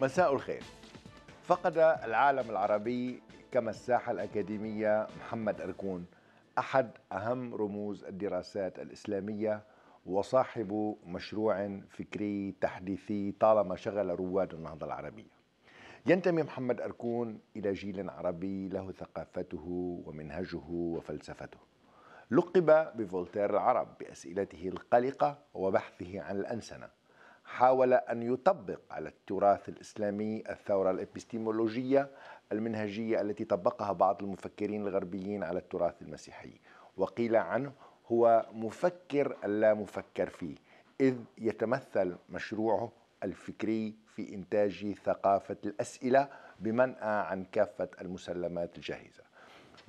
مساء الخير فقد العالم العربي كما الساحة الأكاديمية محمد أركون أحد أهم رموز الدراسات الإسلامية وصاحب مشروع فكري تحديثي طالما شغل رواد النهضة العربية ينتمي محمد أركون إلى جيل عربي له ثقافته ومنهجه وفلسفته لقب بفولتير العرب بأسئلته القلقة وبحثه عن الأنسنة حاول أن يطبق على التراث الإسلامي الثورة الإبستيمولوجية المنهجية التي طبقها بعض المفكرين الغربيين على التراث المسيحي وقيل عنه هو مفكر لا مفكر فيه إذ يتمثل مشروعه الفكري في إنتاج ثقافة الأسئلة بمنأى عن كافة المسلمات الجاهزة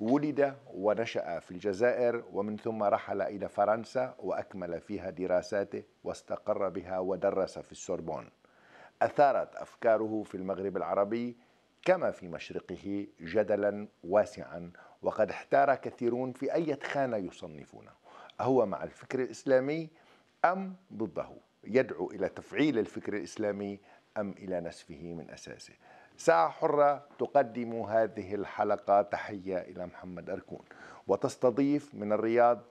ولد ونشأ في الجزائر ومن ثم رحل إلى فرنسا وأكمل فيها دراساته واستقر بها ودرس في السوربون. أثارت أفكاره في المغرب العربي كما في مشرقه جدلا واسعا وقد احتار كثيرون في أي خانة يصنفونه أهو مع الفكر الإسلامي أم ضده يدعو إلى تفعيل الفكر الإسلامي أم إلى نسفه من أساسه ساعة حرة تقدم هذه الحلقة تحية إلى محمد أركون وتستضيف من الرياض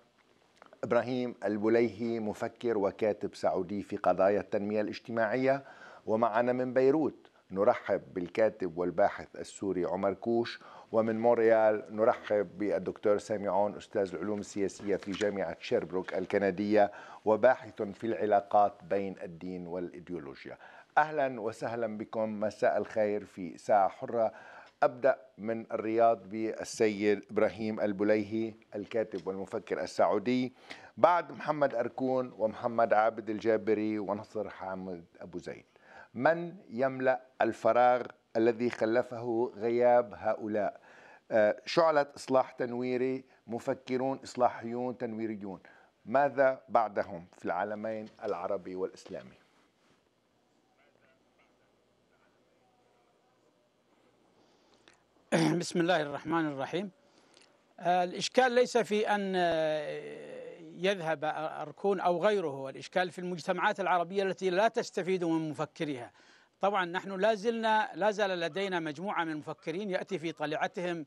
إبراهيم البليهي مفكر وكاتب سعودي في قضايا التنمية الاجتماعية ومعنا من بيروت نرحب بالكاتب والباحث السوري عمر كوش ومن مونريال نرحب بالدكتور ساميعون استاذ العلوم السياسيه في جامعه شيربروك الكنديه وباحث في العلاقات بين الدين والايديولوجيا. اهلا وسهلا بكم مساء الخير في ساعه حره ابدا من الرياض بالسيد ابراهيم البليهي الكاتب والمفكر السعودي بعد محمد اركون ومحمد عابد الجابري ونصر حامد ابو زيد من يملا الفراغ الذي خلفه غياب هؤلاء آه، شعله اصلاح تنويري مفكرون اصلاحيون تنويريون ماذا بعدهم في العالمين العربي والاسلامي بسم الله الرحمن الرحيم آه، الإشكال ليس في أن آه، يذهب أركون أو غيره الإشكال في المجتمعات العربية التي لا تستفيد من مفكرها طبعا نحن لا زلنا لا زال لدينا مجموعة من المفكرين يأتي في طلعتهم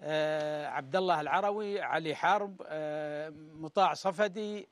آه، عبد الله العروي علي حرب مطاع صفدي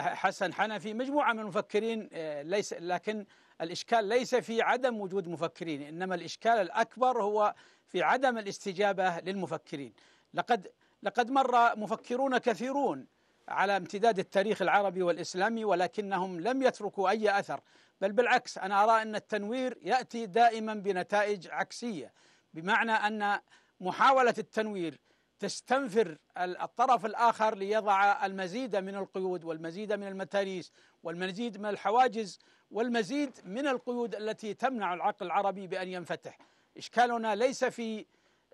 حسن حنفي مجموعة من المفكرين ليس لكن الإشكال ليس في عدم وجود مفكرين إنما الإشكال الأكبر هو في عدم الاستجابة للمفكرين لقد لقد مر مفكرون كثيرون على امتداد التاريخ العربي والإسلامي ولكنهم لم يتركوا أي أثر بل بالعكس أنا أرى أن التنوير يأتي دائما بنتائج عكسية بمعنى أن محاولة التنوير تستنفر الطرف الآخر ليضع المزيد من القيود والمزيد من المتاريس والمزيد من الحواجز والمزيد من القيود التي تمنع العقل العربي بأن ينفتح إشكالنا ليس في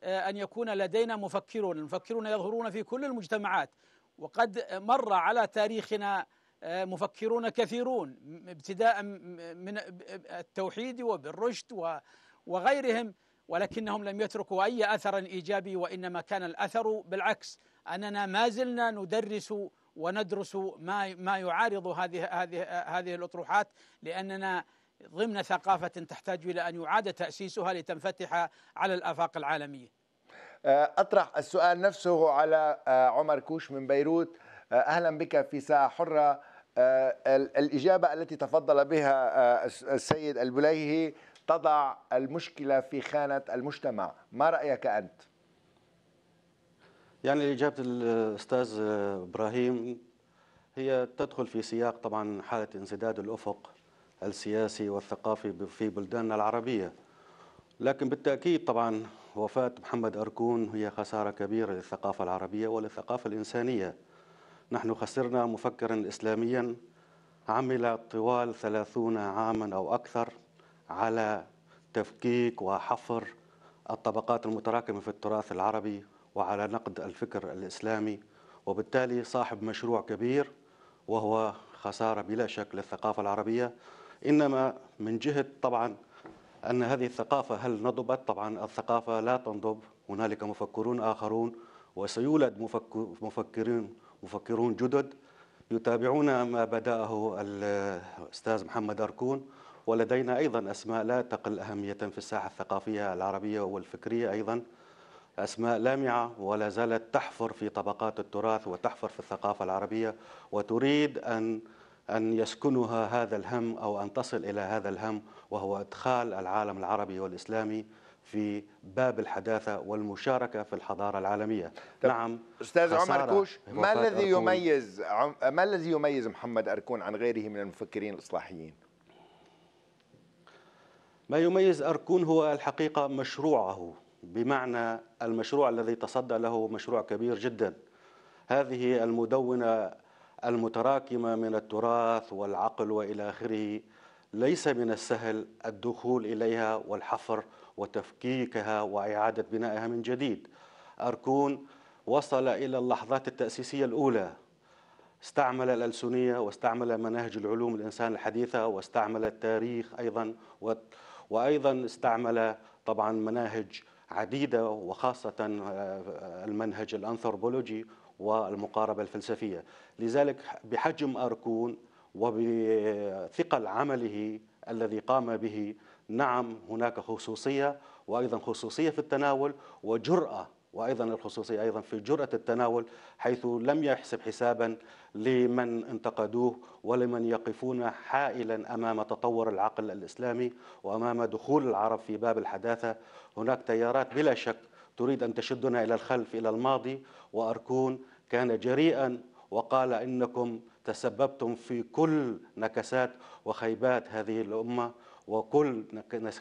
آه، أن يكون لدينا مفكرون المفكرون يظهرون في كل المجتمعات وقد مر على تاريخنا آه، مفكرون كثيرون ابتداء من آه، التوحيد وبالرشد وغيرهم ولكنهم لم يتركوا أي أثرا إيجابي وإنما كان الأثر بالعكس أننا ما زلنا ندرس وندرس ما ما يعارض هذه هذه هذه الاطروحات لاننا ضمن ثقافه تحتاج الى ان يعاد تاسيسها لتنفتح على الافاق العالميه. آه، اطرح السؤال نفسه على آه، عمر كوش من بيروت آه، اهلا بك في ساعه حره الاجابه التي تفضل بها السيد البليهي تضع المشكله في خانه المجتمع، ما رايك انت؟ يعني إجابة الأستاذ إبراهيم هي تدخل في سياق طبعا حالة انسداد الأفق السياسي والثقافي في بلداننا العربية لكن بالتأكيد طبعا وفاة محمد أركون هي خسارة كبيرة للثقافة العربية وللثقافة الإنسانية نحن خسرنا مفكرا إسلاميا عمل طوال ثلاثون عاما أو أكثر على تفكيك وحفر الطبقات المتراكمة في التراث العربي وعلى نقد الفكر الإسلامي وبالتالي صاحب مشروع كبير وهو خسارة بلا شك للثقافة العربية إنما من جهة طبعا أن هذه الثقافة هل نضبت طبعا الثقافة لا تنضب هنالك مفكرون آخرون وسيولد مفكرين مفكرون جدد يتابعون ما بدأه الأستاذ محمد أركون ولدينا أيضا أسماء لا تقل أهمية في الساحة الثقافية العربية والفكرية أيضا أسماء لامعة ولا زالت تحفر في طبقات التراث وتحفر في الثقافة العربية وتريد أن أن يسكنها هذا الهم أو أن تصل إلى هذا الهم وهو إدخال العالم العربي والإسلامي في باب الحداثة والمشاركة في الحضارة العالمية نعم أستاذ عمر كوش ما الذي يميز ما الذي يميز محمد أركون عن غيره من المفكرين الإصلاحيين؟ ما يميز أركون هو الحقيقة مشروعه بمعنى المشروع الذي تصدى له مشروع كبير جدا هذه المدونة المتراكمة من التراث والعقل وإلى آخره ليس من السهل الدخول إليها والحفر وتفكيكها وإعادة بنائها من جديد أركون وصل إلى اللحظات التأسيسية الأولى استعمل الألسنية واستعمل مناهج العلوم الإنسان الحديثة واستعمل التاريخ أيضا وأيضا استعمل طبعا مناهج عديدة وخاصة آه، المنهج الأنثروبولوجي والمقاربة الفلسفية لذلك بحجم أركون وبثقل عمله الذي قام به نعم هناك خصوصية وأيضا خصوصية في التناول وجرأة وأيضا الخصوصية أيضا في جرأة التناول حيث لم يحسب حسابا لمن انتقدوه ولمن يقفون حائلا أمام تطور العقل الإسلامي وأمام دخول العرب في باب الحداثة هناك تيارات بلا شك تريد أن تشدنا إلى الخلف إلى الماضي وأركون كان جريئا وقال إنكم تسببتم في كل نكسات وخيبات هذه الأمة وكل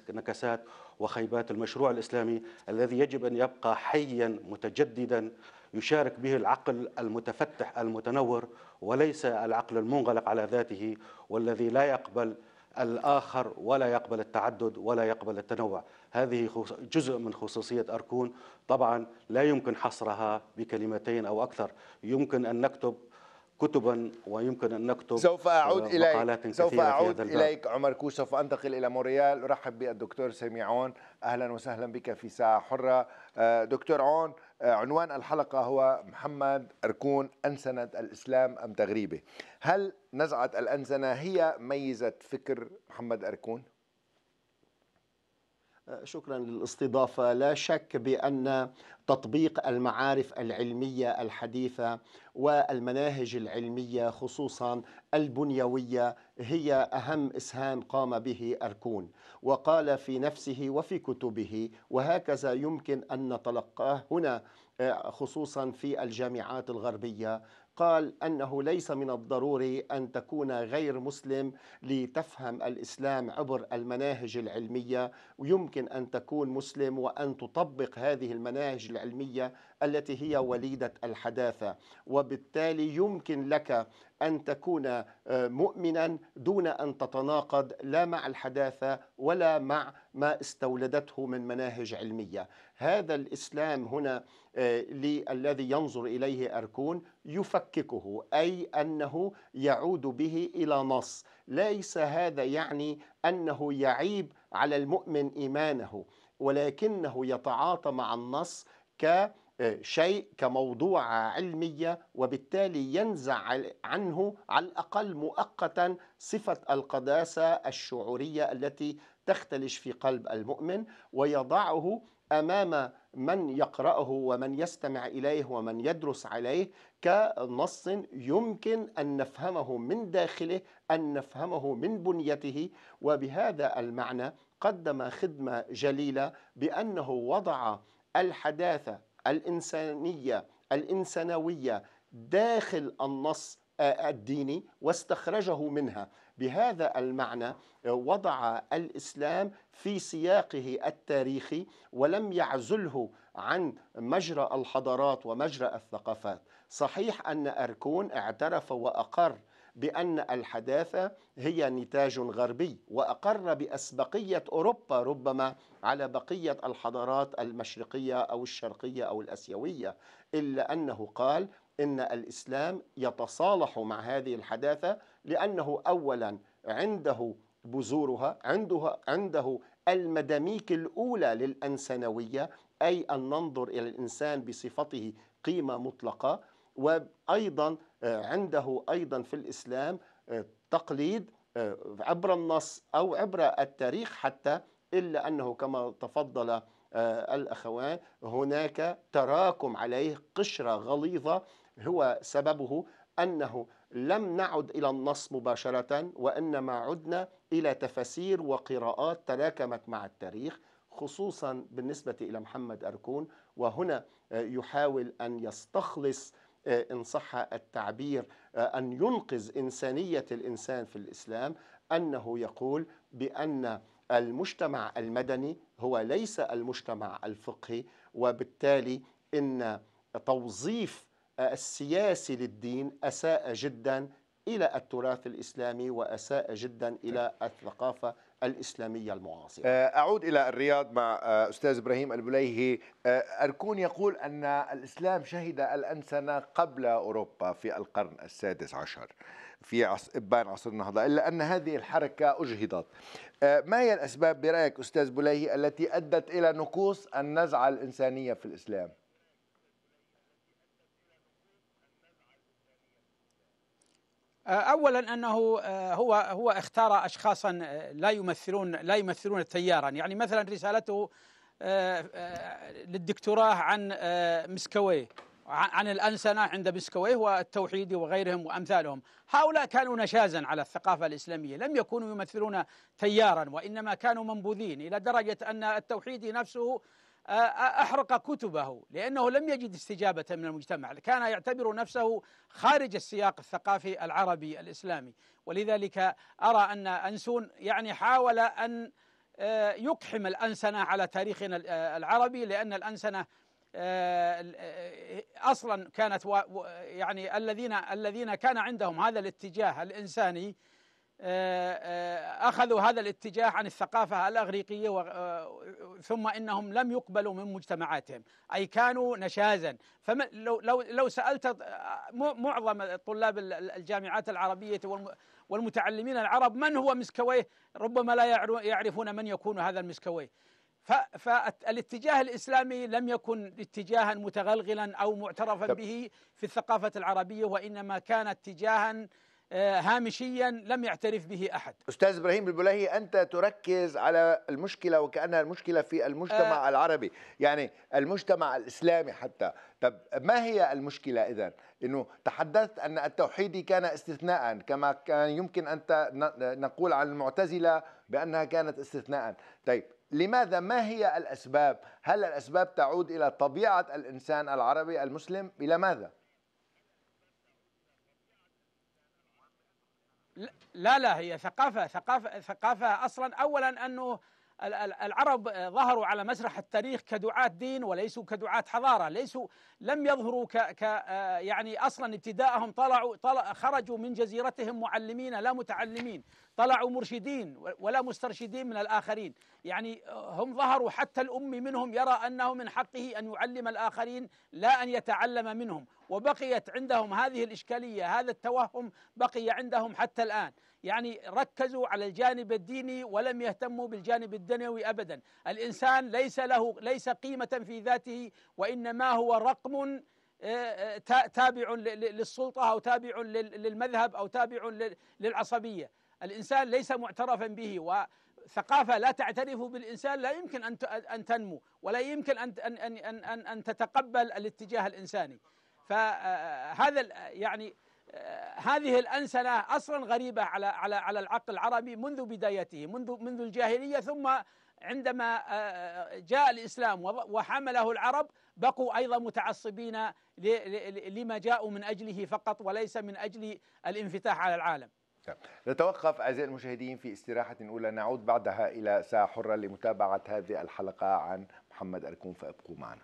نكسات وخيبات المشروع الإسلامي الذي يجب أن يبقى حيا متجددا يشارك به العقل المتفتح المتنور وليس العقل المنغلق على ذاته والذي لا يقبل الآخر ولا يقبل التعدد ولا يقبل التنوع هذه جزء من خصوصية أركون طبعا لا يمكن حصرها بكلمتين أو أكثر يمكن أن نكتب كتبا ويمكن ان نكتب سوف اعود آه، اليك سوف اعود اليك عمر كوش سوف انتقل الى موريال ارحب بالدكتور سامي عون اهلا وسهلا بك في ساعه حره آه، دكتور عون آه، عنوان الحلقه هو محمد اركون انسنه الاسلام ام تغريبه هل نزعه الانسنه هي ميزه فكر محمد اركون شكرا للاستضافة لا شك بأن تطبيق المعارف العلمية الحديثة والمناهج العلمية خصوصا البنيوية هي أهم إسهام قام به أركون وقال في نفسه وفي كتبه وهكذا يمكن أن نتلقاه هنا آه، خصوصا في الجامعات الغربية قال أنه ليس من الضروري أن تكون غير مسلم لتفهم الإسلام عبر المناهج العلمية ويمكن أن تكون مسلم وأن تطبق هذه المناهج العلمية التي هي وليدة الحداثة وبالتالي يمكن لك أن تكون آه، مؤمنا دون أن تتناقض لا مع الحداثة ولا مع ما استولدته من مناهج علمية هذا الإسلام هنا الذي آه، ينظر إليه أركون يفككه أي أنه يعود به إلى نص ليس هذا يعني أنه يعيب على المؤمن إيمانه ولكنه يتعاطى مع النص ك شيء كموضوع علمية وبالتالي ينزع عنه على الأقل مؤقتا صفة القداسة الشعورية التي تختلج في قلب المؤمن ويضعه أمام من يقرأه ومن يستمع إليه ومن يدرس عليه كنص يمكن أن نفهمه من داخله أن نفهمه من بنيته وبهذا المعنى قدم خدمة جليلة بأنه وضع الحداثة الإنسانية الإنسانوية داخل النص آه، الديني واستخرجه منها بهذا المعنى آه، وضع الاسلام في سياقه التاريخي ولم يعزله عن مجرى الحضارات ومجرى الثقافات صحيح ان اركون اعترف واقر بأن الحداثة هي نتاج غربي وأقر بأسبقية أوروبا ربما على بقية الحضارات المشرقية أو الشرقية أو الأسيوية إلا أنه قال إن الإسلام يتصالح مع هذه الحداثة لأنه أولا عنده بذورها عنده عنده المداميك الأولى للأنسانوية أي أن ننظر إلى الإنسان بصفته قيمة مطلقة وأيضا آه، عنده أيضا في الإسلام آه، تقليد آه، عبر النص أو عبر التاريخ حتى إلا أنه كما تفضل الأخوان هناك تراكم عليه قشرة غليظة هو سببه أنه لم نعد إلى النص مباشرة وإنما عدنا إلى تفاسير وقراءات تراكمت مع التاريخ خصوصا بالنسبة إلى محمد أركون وهنا يحاول أن يستخلص آه، إن صح التعبير آه، أن ينقذ إنسانية الإنسان في الإسلام أنه يقول بأن المجتمع المدني هو ليس المجتمع الفقهي وبالتالي إن توظيف آه، السياسي للدين أساء جدا إلى التراث الإسلامي وأساء جدا إلى الثقافة الإسلامية المعاصرة آه، أعود إلى الرياض مع آه، أستاذ إبراهيم البليهي آه، أركون يقول أن الإسلام شهد الأنسنة قبل أوروبا في القرن السادس عشر في إبان عصر النهضة إلا أن هذه الحركة أجهضت ما هي الأسباب برأيك أستاذ بليهي التي أدت إلى نقوص النزعة الإنسانية في الإسلام؟ آه، اولا انه آه، هو هو اختار اشخاصا آه، لا يمثلون لا يمثلون تيارا يعني مثلا رسالته للدكتوراه عن مسكويه عن الأنسنة عند بسكويه والتوحيدي وغيرهم وأمثالهم هؤلاء كانوا نشازا على الثقافة الإسلامية لم يكونوا يمثلون تيارا وإنما كانوا منبوذين إلى درجة أن التوحيدي نفسه أحرق كتبه لأنه لم يجد استجابة من المجتمع كان يعتبر نفسه خارج السياق الثقافي العربي الإسلامي ولذلك أرى أن أنسون يعني حاول أن يقحم الأنسنة على تاريخنا العربي لأن الأنسنة اصلا كانت يعني الذين الذين كان عندهم هذا الاتجاه الانساني آه، آه، اخذوا هذا الاتجاه عن الثقافه الاغريقيه آه، ثم انهم لم يقبلوا من مجتمعاتهم اي كانوا نشازا فلو لو لو سالت معظم طلاب الجامعات العربيه والمتعلمين العرب من هو مسكويه ربما لا يعرفون من يكون هذا المسكويه فالاتجاه الاسلامي لم يكن اتجاها متغلغلا او معترفا به في الثقافه العربيه وانما كان اتجاها آه، هامشيا لم يعترف به احد استاذ ابراهيم البلاهي انت تركز على المشكله وكانها المشكله في المجتمع آه العربي يعني المجتمع الاسلامي حتى طب ما هي المشكله اذا انه تحدثت ان التوحيدي كان استثناء كما كان يمكن ان نقول عن المعتزله بانها كانت استثناء طيب لماذا ما هي الاسباب هل الاسباب تعود الى طبيعه الانسان العربي المسلم الى ماذا لا لا هي ثقافة ثقافة ثقافة أصلا أولا أنه العرب ظهروا على مسرح التاريخ كدعاة دين وليسوا كدعاة حضارة ليسوا لم يظهروا ك, ك آه، يعني أصلا ابتداءهم طلعوا طلع خرجوا من جزيرتهم معلمين لا متعلمين طلعوا مرشدين ولا مسترشدين من الآخرين يعني هم ظهروا حتى الأم منهم يرى أنه من حقه أن يعلم الآخرين لا أن يتعلم منهم وبقيت عندهم هذه الإشكالية هذا التوهم بقي عندهم حتى الآن يعني ركزوا على الجانب الديني ولم يهتموا بالجانب الدنيوي أبدا الإنسان ليس له ليس قيمة في ذاته وإنما هو رقم آه، آه، تابع للسلطة أو تابع للمذهب أو تابع للعصبية الإنسان ليس معترفا به وثقافة لا تعترف بالإنسان لا يمكن أن أن تنمو ولا يمكن أن أن أن أن, أن تتقبل الاتجاه الإنساني فهذا يعني هذه الأنسنة أصلا غريبة على على على العقل العربي منذ بدايته منذ منذ الجاهلية ثم عندما جاء الإسلام وحمله العرب بقوا أيضا متعصبين لما جاءوا من أجله فقط وليس من أجل الانفتاح على العالم طيب. نتوقف أعزائي المشاهدين في استراحة أولى نعود بعدها إلى ساعة حرة لمتابعة هذه الحلقة عن محمد أركون فابقوا معنا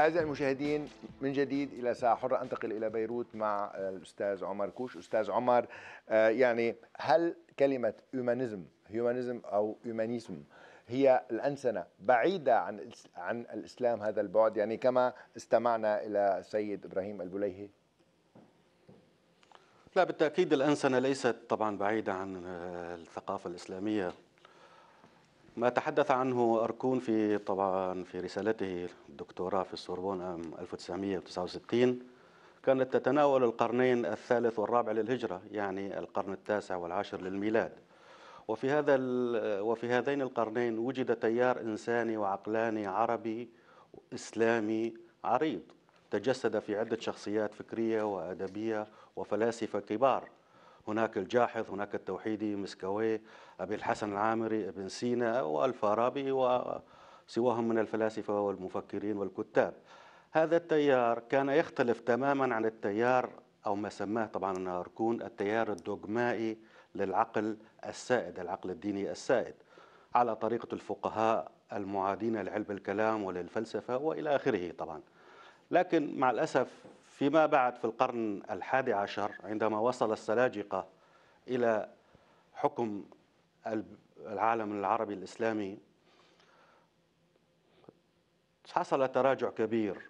أعزائي المشاهدين من جديد إلى ساعة حرة أنتقل إلى بيروت مع الأستاذ عمر كوش أستاذ عمر آه، يعني هل كلمة هيومانيزم هيومانيزم أو هيومانيزم هي الأنسنة بعيدة عن عن الإسلام هذا البعد يعني كما استمعنا إلى السيد إبراهيم البليهي لا بالتأكيد الأنسنة ليست طبعا بعيدة عن آه، الثقافة الإسلامية ما تحدث عنه أركون في طبعا في رسالته الدكتوراه في السوربون عام 1969 كانت تتناول القرنين الثالث والرابع للهجرة يعني القرن التاسع والعاشر للميلاد وفي هذا وفي هذين القرنين وجد تيار إنساني وعقلاني عربي إسلامي عريض تجسد في عدة شخصيات فكرية وأدبية وفلاسفة كبار هناك الجاحظ هناك التوحيدي مسكوي أبي الحسن العامري ابن سينا والفارابي وسواهم من الفلاسفة والمفكرين والكتاب هذا التيار كان يختلف تماما عن التيار أو ما سماه طبعا ناركون التيار الدوغمائي للعقل السائد العقل الديني السائد على طريقة الفقهاء المعادين لعلم الكلام وللفلسفة وإلى آخره طبعا لكن مع الأسف فيما بعد في القرن الحادي عشر عندما وصل السلاجقة إلى حكم العالم العربي الإسلامي حصل تراجع كبير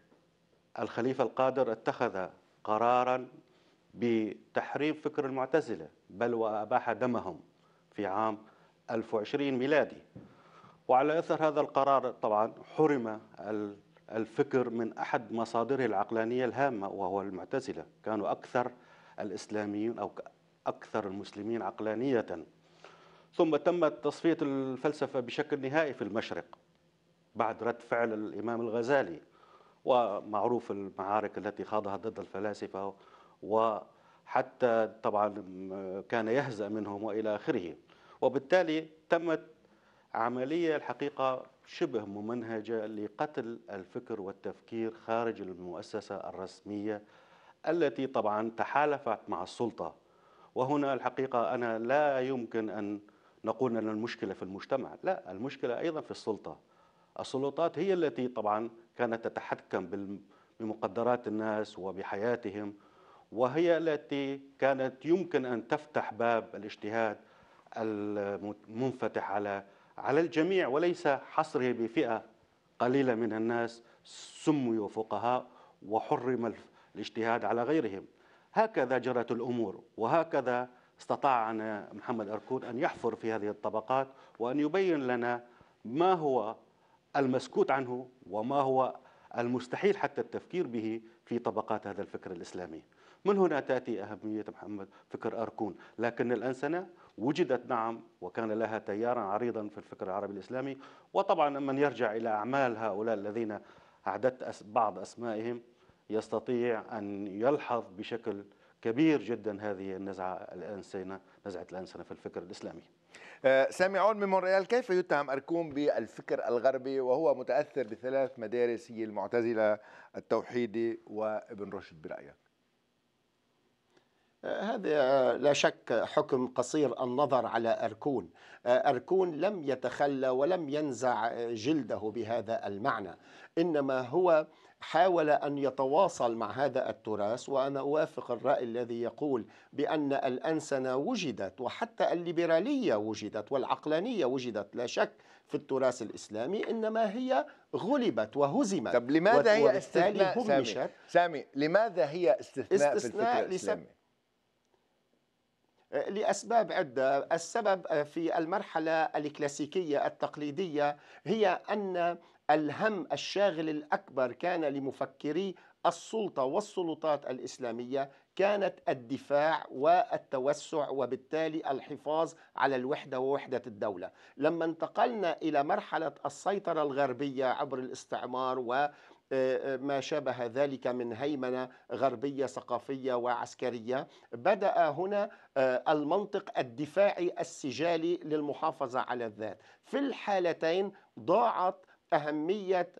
الخليفة القادر اتخذ قرارا بتحريم فكر المعتزلة بل وأباح دمهم في عام 1020 ميلادي وعلى أثر هذا القرار طبعا حرم الفكر من أحد مصادره العقلانية الهامة وهو المعتزلة كانوا أكثر الإسلاميين أو أكثر المسلمين عقلانية ثم تمت تصفية الفلسفة بشكل نهائي في المشرق بعد رد فعل الإمام الغزالي ومعروف المعارك التي خاضها ضد الفلاسفة وحتى طبعا كان يهزأ منهم وإلى آخره وبالتالي تمت عملية الحقيقة شبه ممنهجة لقتل الفكر والتفكير خارج المؤسسة الرسمية التي طبعا تحالفت مع السلطة وهنا الحقيقة أنا لا يمكن أن نقول أن المشكلة في المجتمع لا المشكلة أيضا في السلطة السلطات هي التي طبعا كانت تتحكم بمقدرات الناس وبحياتهم وهي التي كانت يمكن أن تفتح باب الاجتهاد المنفتح على على الجميع وليس حصره بفئة قليلة من الناس سميوا فقهاء وحرم الاجتهاد على غيرهم هكذا جرت الأمور وهكذا استطاع محمد أركود أن يحفر في هذه الطبقات وأن يبين لنا ما هو المسكوت عنه وما هو المستحيل حتى التفكير به في طبقات هذا الفكر الإسلامي من هنا تأتي أهمية محمد فكر أركون لكن الأنسنة وجدت نعم وكان لها تيارا عريضا في الفكر العربي الإسلامي وطبعا من يرجع إلى أعمال هؤلاء الذين أعددت بعض أسمائهم يستطيع أن يلحظ بشكل كبير جدا هذه النزعة الأنسنة نزعة الأنسنة في الفكر الإسلامي آه، سامي عون من مونريال كيف يتهم أركون بالفكر الغربي وهو متأثر بثلاث مدارس هي المعتزلة التوحيدي وابن رشد برأيك آه، هذا آه، لا شك حكم قصير النظر على أركون آه، أركون لم يتخلى ولم ينزع جلده بهذا المعنى إنما هو حاول أن يتواصل مع هذا التراث وأنا أوافق الرأي الذي يقول بأن الأنسنة وجدت وحتى الليبرالية وجدت والعقلانية وجدت لا شك في التراث الإسلامي إنما هي غلبت وهزمت طب لماذا هي استثناء سامي, سامي لماذا هي استثناء, استثناء في الفكر الإسلامي لأسباب عدة السبب في المرحلة الكلاسيكية التقليدية هي أن الهم الشاغل الأكبر كان لمفكري السلطة والسلطات الإسلامية كانت الدفاع والتوسع وبالتالي الحفاظ على الوحدة ووحدة الدولة لما انتقلنا إلى مرحلة السيطرة الغربية عبر الاستعمار و آه، آه، ما شابه ذلك من هيمنه غربيه ثقافيه وعسكريه بدا هنا آه، المنطق الدفاعي السجالي للمحافظه على الذات في الحالتين ضاعت اهميه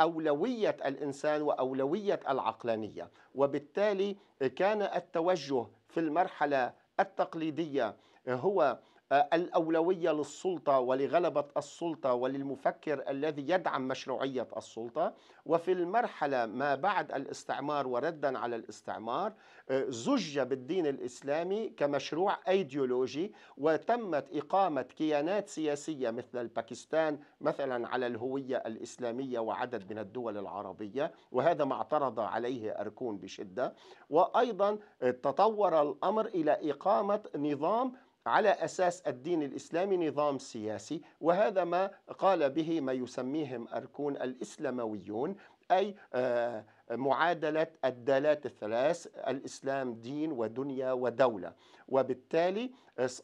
أولوية الإنسان وأولوية العقلانية وبالتالي كان التوجه في المرحلة التقليدية هو آه، الأولوية للسلطة ولغلبة السلطة وللمفكر الذي يدعم مشروعية السلطة وفي المرحلة ما بعد الاستعمار وردا على الاستعمار آه، زج بالدين الإسلامي كمشروع أيديولوجي وتمت إقامة كيانات سياسية مثل الباكستان مثلا على الهوية الإسلامية وعدد من الدول العربية وهذا ما اعترض عليه أركون بشدة وأيضا آه، تطور الأمر إلى إقامة نظام على أساس الدين الإسلامي نظام سياسي وهذا ما قال به ما يسميهم أركون الإسلامويون أي آه، معادلة الدالات الثلاث الإسلام دين ودنيا ودولة وبالتالي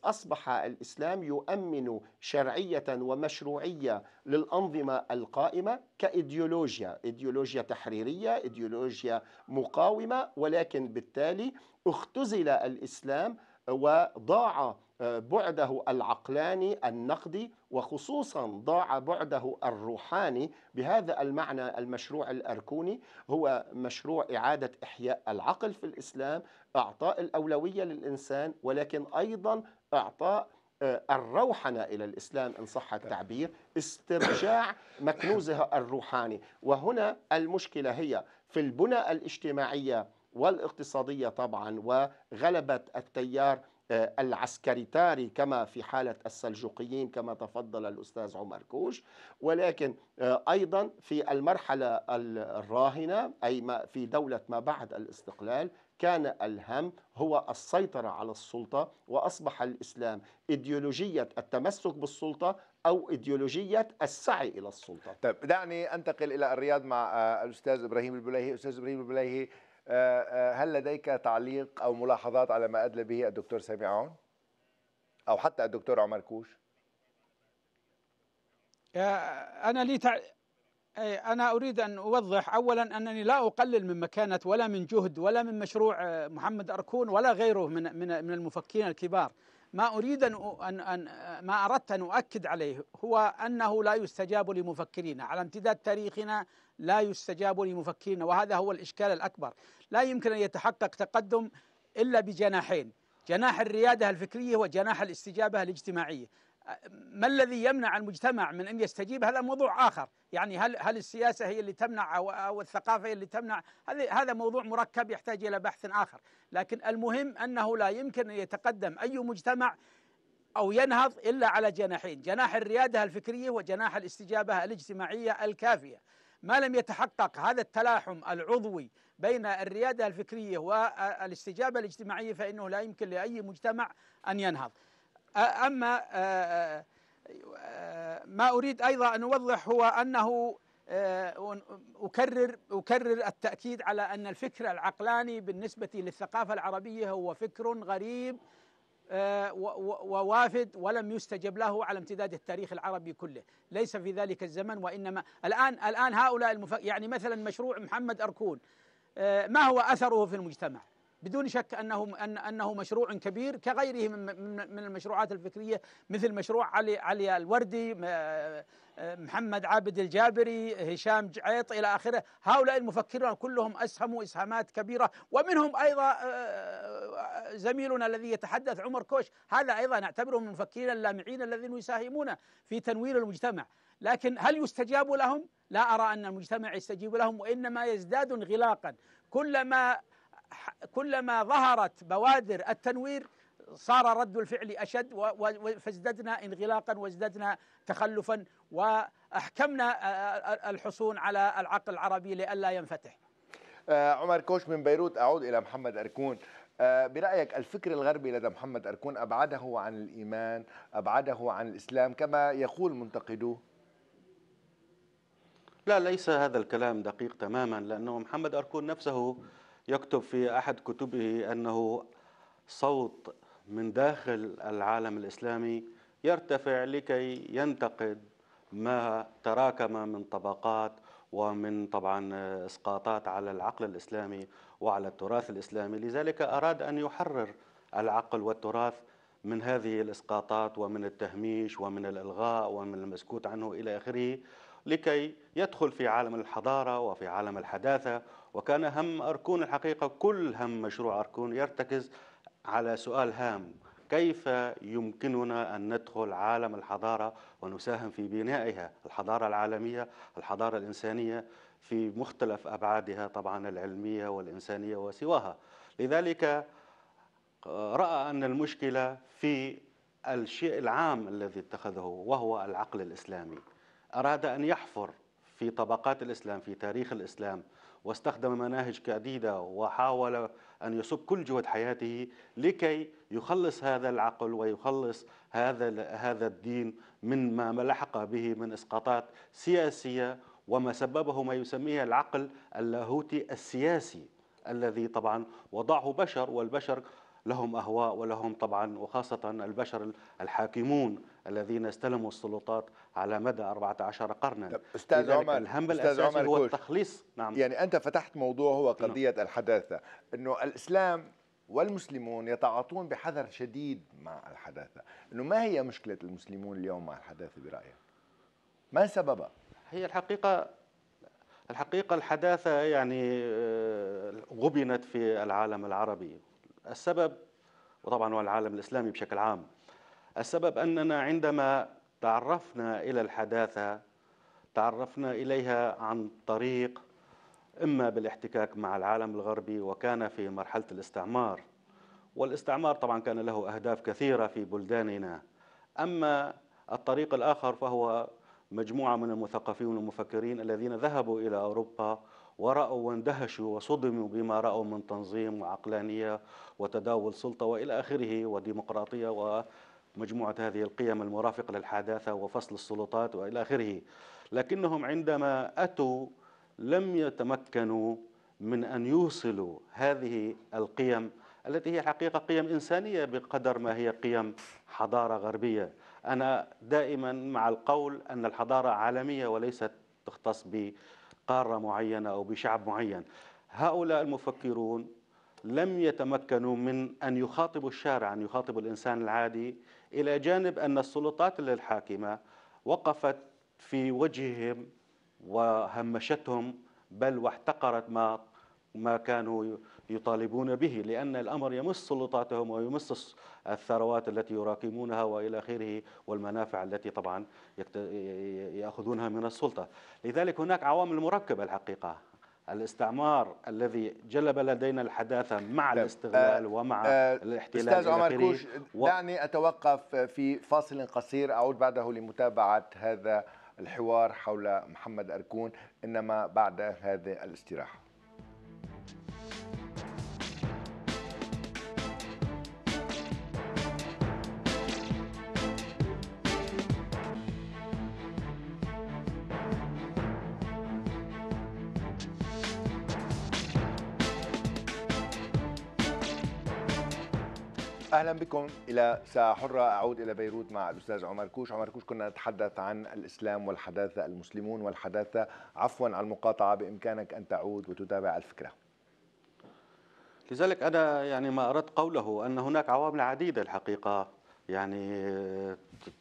أصبح الإسلام يؤمن شرعية ومشروعية للأنظمة القائمة كإيديولوجيا إيديولوجيا تحريرية إيديولوجيا مقاومة ولكن بالتالي اختزل الإسلام وضاع بعده العقلاني النقدي وخصوصا ضاع بعده الروحاني بهذا المعنى المشروع الأركوني هو مشروع إعادة إحياء العقل في الإسلام أعطاء الأولوية للإنسان ولكن أيضا أعطاء آه، الروحنة إلى الإسلام إن صح التعبير استرجاع مكنوزها الروحاني وهنا المشكلة هي في البنى الاجتماعية والاقتصادية طبعا وغلبة التيار آه، العسكريتاري كما في حالة السلجوقيين كما تفضل الأستاذ عمر كوش ولكن آه، أيضا في المرحلة الراهنة أي في دولة ما بعد الاستقلال كان الهم هو السيطرة على السلطة وأصبح الإسلام إيديولوجية التمسك بالسلطة أو إيديولوجية السعي إلى السلطة طيب دعني أنتقل إلى الرياض مع آه، الأستاذ إبراهيم البلاهي أستاذ إبراهيم البلاهي آه، آه، هل لديك تعليق أو ملاحظات على ما أدلى به الدكتور سامي عون أو حتى الدكتور عمر كوش آه، أنا لي تع... إيه، أنا أريد أن أوضح أولا أنني لا أقلل من مكانة ولا من جهد ولا من مشروع محمد أركون ولا غيره من من المفكرين الكبار ما أريد أن, أن ما أردت أن أؤكد عليه هو أنه لا يستجاب لمفكرين على امتداد تاريخنا لا يستجاب لمفكرين وهذا هو الإشكال الأكبر لا يمكن أن يتحقق تقدم إلا بجناحين جناح الريادة الفكرية وجناح الاستجابة الاجتماعية ما الذي يمنع المجتمع من ان يستجيب هذا موضوع اخر، يعني هل هل السياسه هي اللي تمنع او او الثقافه هي اللي تمنع؟ هذا هذا موضوع مركب يحتاج الى بحث اخر، لكن المهم انه لا يمكن ان يتقدم اي مجتمع او ينهض الا على جناحين، جناح الرياده الفكريه وجناح الاستجابه الاجتماعيه الكافيه. ما لم يتحقق هذا التلاحم العضوي بين الرياده الفكريه والاستجابه الاجتماعيه فانه لا يمكن لاي مجتمع ان ينهض. أما آه، آه، آه، ما أريد أيضا أن أوضح هو أنه أكرر أكرر التأكيد على أن الفكر العقلاني بالنسبة للثقافة العربية هو فكر غريب ووافد ولم يستجب له على امتداد التاريخ العربي كله ليس في ذلك الزمن وإنما الآن الآن هؤلاء المف... يعني مثلا مشروع محمد أركون ما هو أثره في المجتمع بدون شك انه أن انه مشروع كبير كغيره من من المشروعات الفكريه مثل مشروع علي علي الوردي آه، آه، محمد عابد الجابري هشام جعيط الى اخره هؤلاء المفكرون كلهم اسهموا اسهامات كبيره ومنهم ايضا آه، زميلنا الذي يتحدث عمر كوش هذا ايضا نعتبره من المفكرين اللامعين الذين يساهمون في تنوير المجتمع لكن هل يستجاب لهم لا ارى ان المجتمع يستجيب لهم وانما يزداد انغلاقا كلما كلما ظهرت بوادر التنوير صار رد الفعل اشد فازددنا انغلاقا وازددنا تخلفا واحكمنا الحصون على العقل العربي لئلا ينفتح. عمر كوش من بيروت اعود الى محمد اركون. برأيك الفكر الغربي لدى محمد أركون أبعده عن الإيمان أبعده عن الإسلام كما يقول منتقدوه لا ليس هذا الكلام دقيق تماما لأنه محمد أركون نفسه يكتب في أحد كتبه أنه صوت من داخل العالم الإسلامي يرتفع لكي ينتقد ما تراكم من طبقات ومن طبعا اسقاطات على العقل الاسلامي وعلى التراث الاسلامي، لذلك اراد ان يحرر العقل والتراث من هذه الاسقاطات ومن التهميش ومن الالغاء ومن المسكوت عنه الى اخره لكي يدخل في عالم الحضاره وفي عالم الحداثه وكان هم أركون الحقيقة كل هم مشروع أركون يرتكز على سؤال هام كيف يمكننا أن ندخل عالم الحضارة ونساهم في بنائها الحضارة العالمية الحضارة الإنسانية في مختلف أبعادها طبعا العلمية والإنسانية وسواها لذلك آه، رأى أن المشكلة في الشيء العام الذي اتخذه وهو العقل الإسلامي أراد أن يحفر في طبقات الإسلام في تاريخ الإسلام واستخدم مناهج عديدة وحاول أن يصب كل جهد حياته لكي يخلص هذا العقل ويخلص هذا هذا الدين من ما لحق به من إسقاطات سياسية وما سببه ما يسميه العقل اللاهوتي السياسي الذي طبعا وضعه بشر والبشر لهم أهواء ولهم طبعا وخاصة البشر الحاكمون الذين استلموا السلطات على مدى 14 قرنا أستاذ عمر الهم أستاذ الأساسي عمر هو التخليص نعم يعني أنت فتحت موضوع هو نعم. قضية نعم. الحداثة أنه الإسلام والمسلمون يتعاطون بحذر شديد مع الحداثة أنه ما هي مشكلة المسلمون اليوم مع الحداثة برأيك ما سببها هي الحقيقة الحقيقة الحداثة يعني آه، غبنت في العالم العربي السبب وطبعا هو العالم الإسلامي بشكل عام السبب أننا عندما تعرفنا إلى الحداثة تعرفنا إليها عن طريق إما بالاحتكاك مع العالم الغربي وكان في مرحلة الاستعمار والاستعمار طبعا كان له أهداف كثيرة في بلداننا أما الطريق الآخر فهو مجموعة من المثقفين والمفكرين الذين ذهبوا إلى أوروبا ورأوا واندهشوا وصدموا بما رأوا من تنظيم وعقلانية وتداول سلطة وإلى آخره وديمقراطية و مجموعة هذه القيم المرافقة للحداثة وفصل السلطات وإلى آخره لكنهم عندما أتوا لم يتمكنوا من أن يوصلوا هذه القيم التي هي حقيقة قيم إنسانية بقدر ما هي قيم حضارة غربية أنا دائما مع القول أن الحضارة عالمية وليست تختص بقارة معينة أو بشعب معين هؤلاء المفكرون لم يتمكنوا من أن يخاطبوا الشارع أن يخاطبوا الإنسان العادي إلى جانب أن السلطات الحاكمة وقفت في وجههم وهمشتهم بل واحتقرت ما ما كانوا يطالبون به لأن الأمر يمس سلطاتهم ويمس الثروات التي يراكمونها وإلى آخره والمنافع التي طبعا يأخذونها من السلطة لذلك هناك عوامل مركبة الحقيقة الاستعمار الذي جلب لدينا الحداثة مع طيب، الاستغلال آه، ومع آه، الاحتلال أستاذ عمر كوش دعني أتوقف في فاصل قصير أعود بعده لمتابعة هذا الحوار حول محمد أركون إنما بعد هذه الاستراحة اهلا بكم الى ساعه حره اعود الى بيروت مع الاستاذ عمر كوش، عمر كوش كنا نتحدث عن الاسلام والحداثه المسلمون والحداثه عفوا عن المقاطعه بامكانك ان تعود وتتابع الفكره. لذلك انا يعني ما اردت قوله ان هناك عوامل عديده الحقيقه يعني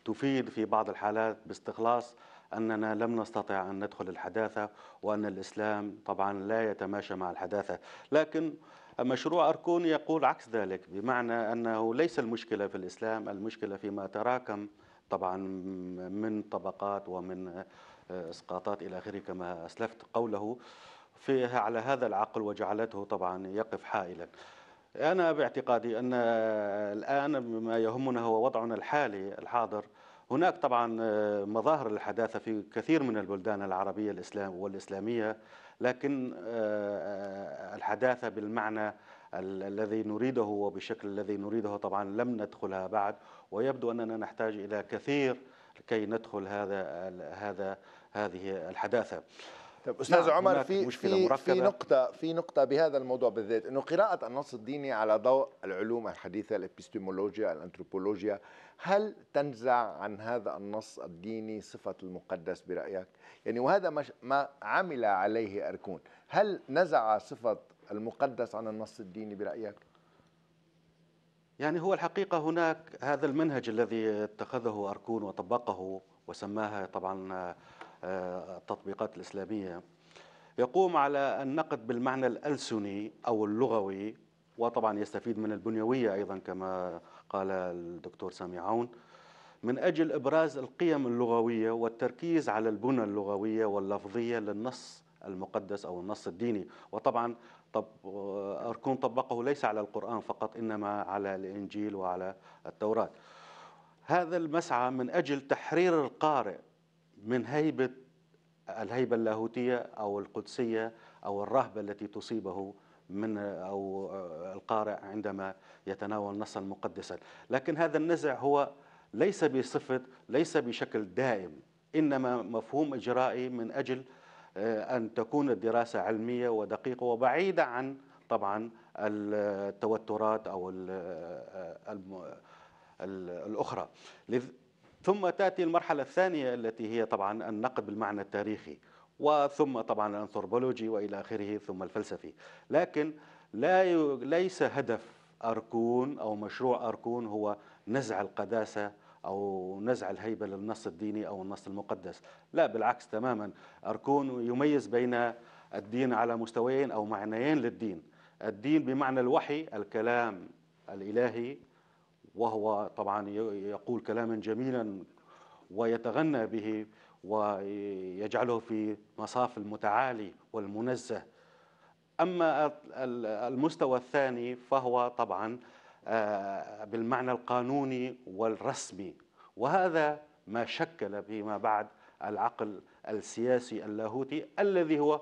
تفيد في بعض الحالات باستخلاص أننا لم نستطع أن ندخل الحداثة وأن الإسلام طبعا لا يتماشى مع الحداثة لكن مشروع أركون يقول عكس ذلك بمعنى أنه ليس المشكلة في الإسلام المشكلة فيما تراكم طبعا من طبقات ومن آه، اسقاطات الى اخره كما اسلفت قوله فيها على هذا العقل وجعلته طبعا يقف حائلا. انا باعتقادي ان آه، الان ما يهمنا هو وضعنا الحالي الحاضر هناك طبعا آه، مظاهر الحداثه في كثير من البلدان العربيه الاسلام والاسلاميه لكن آه، آه، الحداثة بالمعنى الذي نريده وبشكل الذي نريده طبعا لم ندخلها بعد ويبدو أننا نحتاج إلى كثير لكي ندخل هذا هذا هذه الحداثة طيب استاذ نعم عمر في في, في نقطه في نقطه بهذا الموضوع بالذات انه قراءه النص الديني على ضوء العلوم الحديثه الابستيمولوجيا الانثروبولوجيا هل تنزع عن هذا النص الديني صفة المقدس برأيك؟ يعني وهذا ما عمل عليه أركون هل نزع صفة المقدس عن النص الديني برأيك؟ يعني هو الحقيقة هناك هذا المنهج الذي اتخذه أركون وطبقه وسماها طبعا آه، التطبيقات الإسلامية يقوم على النقد بالمعنى الألسني أو اللغوي وطبعا يستفيد من البنيوية أيضا كما قال الدكتور سامي عون من أجل إبراز القيم اللغوية والتركيز على البنى اللغوية واللفظية للنص المقدس أو النص الديني وطبعا طب أركون طبقه ليس على القرآن فقط إنما على الإنجيل وعلى التوراة هذا المسعى من أجل تحرير القارئ من هيبة الهيبة اللاهوتية أو القدسية أو الرهبة التي تصيبه من أو القارئ عندما يتناول نصا مقدسا لكن هذا النزع هو ليس بصفة ليس بشكل دائم إنما مفهوم إجرائي من أجل آه، أن تكون الدراسة علمية ودقيقة وبعيدة عن طبعا التوترات أو آه، الأخرى ثم تأتي المرحلة الثانية التي هي طبعا النقد بالمعنى التاريخي وثم طبعا الأنثروبولوجي وإلى آخره ثم الفلسفي لكن لا ي... ليس هدف أركون أو مشروع أركون هو نزع القداسة أو نزع الهيبة للنص الديني أو النص المقدس لا بالعكس تماما أركون يميز بين الدين على مستويين أو معنيين للدين الدين بمعنى الوحي الكلام الإلهي وهو طبعا يقول كلاما جميلا ويتغنى به ويجعله في مصاف المتعالي والمنزه أما المستوى الثاني فهو طبعا آه، بالمعنى القانوني والرسمي وهذا ما شكل فيما بعد العقل السياسي اللاهوتي الذي هو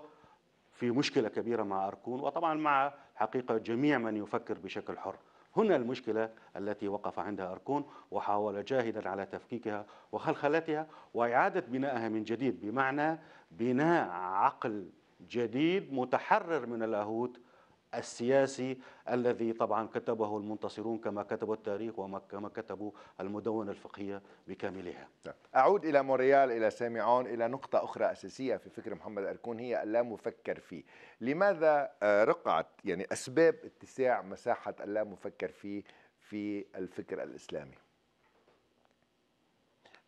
في مشكلة كبيرة مع أركون وطبعا مع حقيقة جميع من يفكر بشكل حر هنا المشكلة التي وقف عندها أركون وحاول جاهدا على تفكيكها وخلخلتها وإعادة بنائها من جديد بمعنى بناء عقل جديد متحرر من اللاهوت السياسي الذي طبعا كتبه المنتصرون كما كتبوا التاريخ وكما كتبوا المدونة الفقهية بكاملها نعم. أعود إلى موريال إلى سامعون إلى نقطة أخرى أساسية في فكر محمد أركون هي اللامفكر فيه لماذا آه، رقعت يعني أسباب اتساع مساحة اللامفكر فيه في الفكر الإسلامي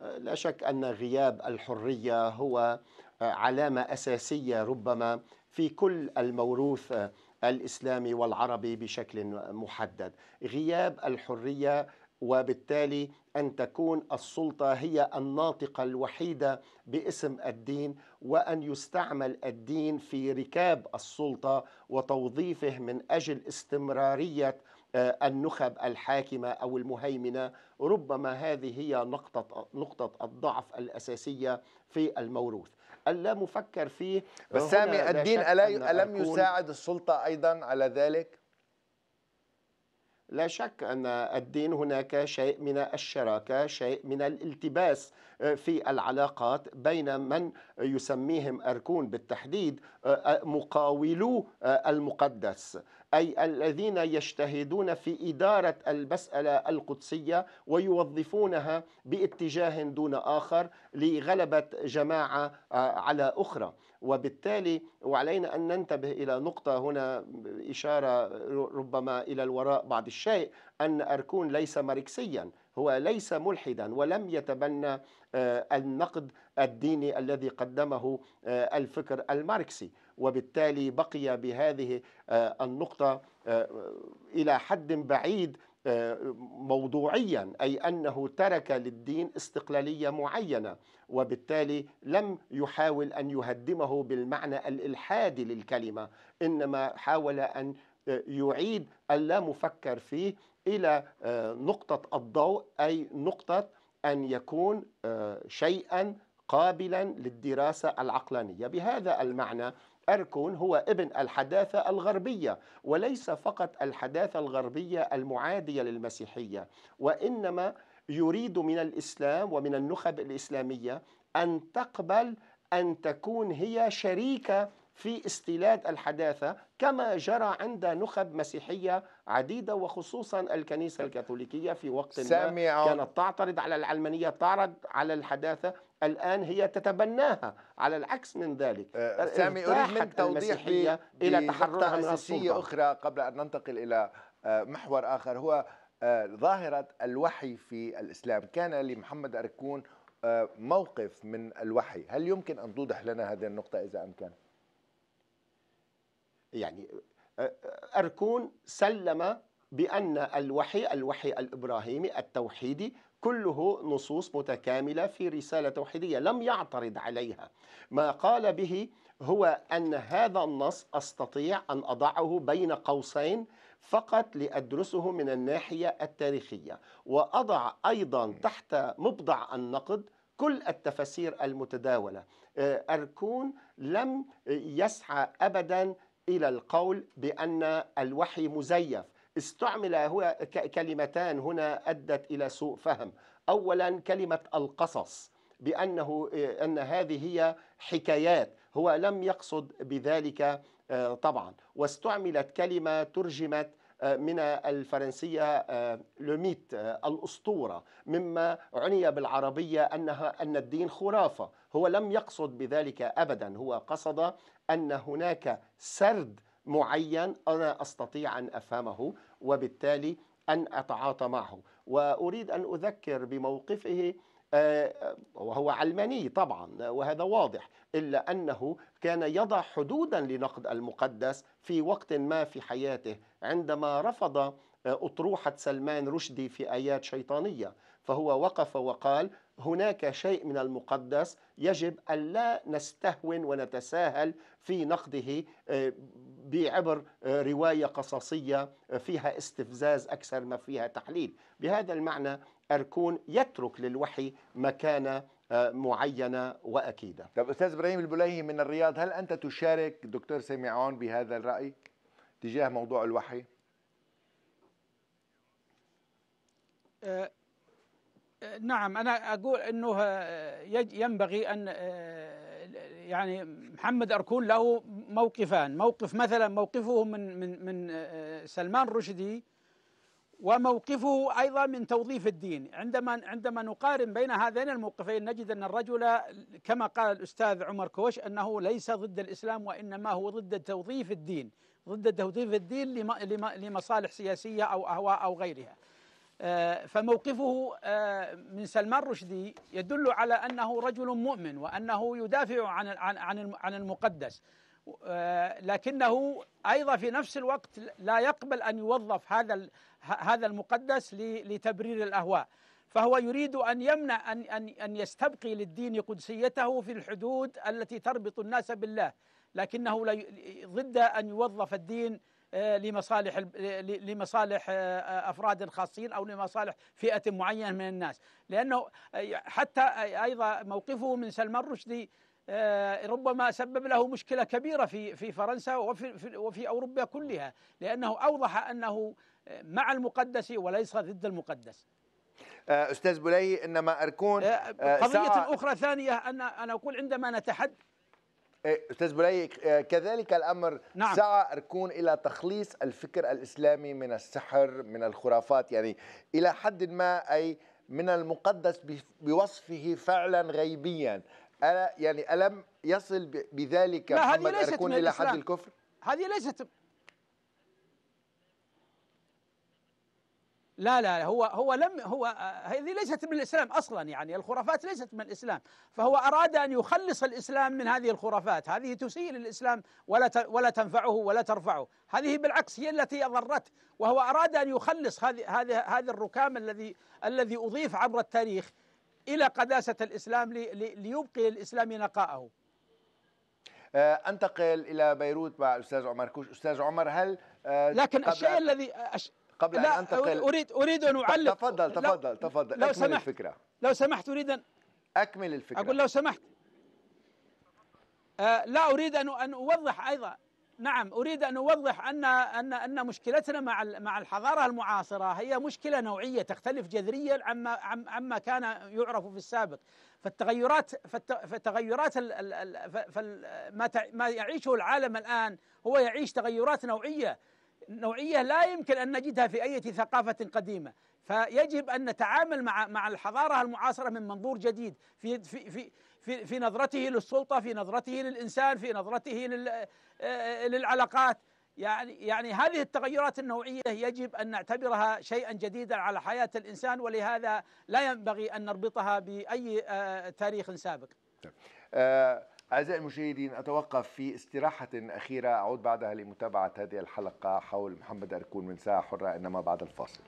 آه، لا شك أن غياب الحرية هو آه، علامة أساسية ربما في كل الموروث الإسلامي والعربي بشكل محدد غياب الحرية وبالتالي أن تكون السلطة هي الناطقة الوحيدة باسم الدين وأن يستعمل الدين في ركاب السلطة وتوظيفه من أجل استمرارية آه، النخب الحاكمة أو المهيمنة ربما هذه هي نقطة, نقطة الضعف الأساسية في الموروث اللامفكر فيه بس سامي الدين ألم يساعد السلطة أيضا على ذلك؟ لا شك أن الدين هناك شيء من الشراكة شيء من الالتباس آه، في العلاقات بين من يسميهم أركون بالتحديد آه، آه، مقاولو المقدس أي الذين يجتهدون في إدارة المسألة القدسية ويوظفونها باتجاه دون آخر لغلبة جماعة آه، على أخرى وبالتالي وعلينا أن ننتبه إلى نقطة هنا إشارة ربما إلى الوراء بعض الشيء أن أركون ليس ماركسيا هو ليس ملحدا ولم يتبنى آه، النقد الديني الذي قدمه آه، الفكر الماركسي وبالتالي بقي بهذه آه، النقطة آه، إلى حد بعيد آه، موضوعيا أي أنه ترك للدين استقلالية معينة وبالتالي لم يحاول أن يهدمه بالمعنى الإلحادي للكلمة إنما حاول أن يعيد اللامفكر فيه إلى نقطة الضوء أي نقطة أن يكون شيئا قابلا للدراسة العقلانية بهذا المعنى أركون هو ابن الحداثة الغربية وليس فقط الحداثة الغربية المعادية للمسيحية وإنما يريد من الإسلام ومن النخب الإسلامية أن تقبل أن تكون هي شريكة في استيلاد الحداثة كما جرى عند نخب مسيحية عديدة وخصوصا الكنيسة الكاثوليكية في وقت ما كانت تعترض على العلمانية تعرض على الحداثة الآن هي تتبناها على العكس من ذلك آه، سامي أريد منك توضيح إلى تحررها من السلطة أخرى قبل أن ننتقل إلى آه، محور آخر هو آه، ظاهرة الوحي في الإسلام كان لمحمد أركون موقف من الوحي هل يمكن أن توضح لنا هذه النقطة إذا أمكن يعني أركون سلم بأن الوحي الوحي الإبراهيمي التوحيدي كله نصوص متكاملة في رسالة توحيدية لم يعترض عليها ما قال به هو أن هذا النص أستطيع أن أضعه بين قوسين فقط لأدرسه من الناحية التاريخية وأضع أيضا تحت مبضع النقد كل التفاسير المتداولة آه، أركون لم يسعى أبدا إلى القول بأن الوحي مزيف استعمل هو كلمتان هنا أدت إلى سوء فهم أولا كلمة القصص بأنه آه، أن هذه هي حكايات هو لم يقصد بذلك آه، طبعا واستعملت كلمة ترجمت آه، من الفرنسية لوميت الأسطورة مما عني بالعربية أنها أن الدين خرافة هو لم يقصد بذلك أبدا هو قصد أن هناك سرد معين أنا أستطيع أن أفهمه وبالتالي أن أتعاطى معه وأريد أن أذكر بموقفه آه، آه، وهو علماني طبعا وهذا واضح إلا أنه كان يضع حدودا لنقد المقدس في وقت ما في حياته عندما رفض آه، أطروحة سلمان رشدي في آيات شيطانية فهو وقف وقال هناك شيء من المقدس يجب ألا نستهون ونتساهل في نقده بعبر آه، رواية قصصية آه، فيها استفزاز أكثر ما فيها تحليل بهذا المعنى أركون يترك للوحي مكانة آه، معينة وأكيدة طب أستاذ إبراهيم البليهي من الرياض هل أنت تشارك دكتور سمعون بهذا الرأي تجاه موضوع الوحي؟ أه نعم أنا أقول أنه ينبغي أن يعني محمد أركون له موقفان موقف مثلا موقفه من من من آه، آه، سلمان رشدي وموقفه أيضا من توظيف الدين عندما عندما نقارن بين هذين الموقفين نجد أن الرجل كما قال الأستاذ عمر كوش أنه ليس ضد الإسلام وإنما هو ضد توظيف الدين ضد توظيف الدين لمصالح سياسية أو أهواء أو غيرها آه، فموقفه آه، من سلمان رشدي يدل على انه رجل مؤمن وانه يدافع عن عن عن المقدس آه، لكنه ايضا في نفس الوقت لا يقبل ان يوظف هذا هذا المقدس لتبرير الاهواء فهو يريد ان يمنع ان ان ان يستبقي للدين قدسيته في الحدود التي تربط الناس بالله لكنه ضد ان يوظف الدين آه، لمصالح آه، لمصالح آه، افراد خاصين او لمصالح فئه معينه من الناس لانه حتى ايضا موقفه من سلمان رشدي ربما سبب له مشكله كبيره في في فرنسا وفي وفي اوروبا كلها لانه اوضح انه مع المقدس وليس ضد المقدس استاذ بلي انما اركون قضيه اخرى ثانيه ان انا اقول عندما نتحدث إيه، استاذ بولاي إيه، كذلك الامر نعم. سعى اركون الى تخليص الفكر الاسلامي من السحر من الخرافات يعني الى حد ما اي من المقدس بوصفه فعلا غيبيا ألا يعني الم يصل بذلك محمد اركون الى حد الكفر هذه ليست لا لا هو هو لم هو آه، هذه ليست من الاسلام اصلا يعني الخرافات ليست من الاسلام فهو اراد ان يخلص الاسلام من هذه الخرافات هذه تسيء للاسلام ولا ولا تنفعه ولا ترفعه هذه بالعكس هي التي اضرته وهو اراد ان يخلص هذه هذه هذا الركام الذي الذي اضيف عبر التاريخ الى قداسه الاسلام ليبقي الاسلام نقاءه آه، انتقل الى بيروت مع الاستاذ عمر كوش استاذ عمر هل آه، لكن الشيء الذي قبل لا ان انتقل اريد اريد ان اعلق تفضل تفضل تفضل لو اكمل سمحت الفكره لو سمحت اريد ان اكمل الفكره اقول لو سمحت آه لا اريد ان ان اوضح ايضا نعم اريد ان اوضح ان ان ان مشكلتنا مع مع الحضاره المعاصره هي مشكله نوعيه تختلف جذريا عما عما كان يعرف في السابق فالتغيرات فالتغيرات ما يعيشه العالم الان هو يعيش تغيرات نوعيه نوعيه لا يمكن ان نجدها في اي ثقافه قديمه فيجب ان نتعامل مع مع الحضاره المعاصره من منظور جديد في في في في, في نظرته للسلطه في نظرته للانسان في نظرته آه، للعلاقات يعني يعني هذه التغيرات النوعيه يجب ان نعتبرها شيئا جديدا على حياه الانسان ولهذا لا ينبغي ان نربطها باي آه، تاريخ سابق. طيب. آه أعزائي المشاهدين أتوقف في استراحة أخيرة أعود بعدها لمتابعة هذه الحلقة حول محمد أركون من ساعة حرة إنما بعد الفاصل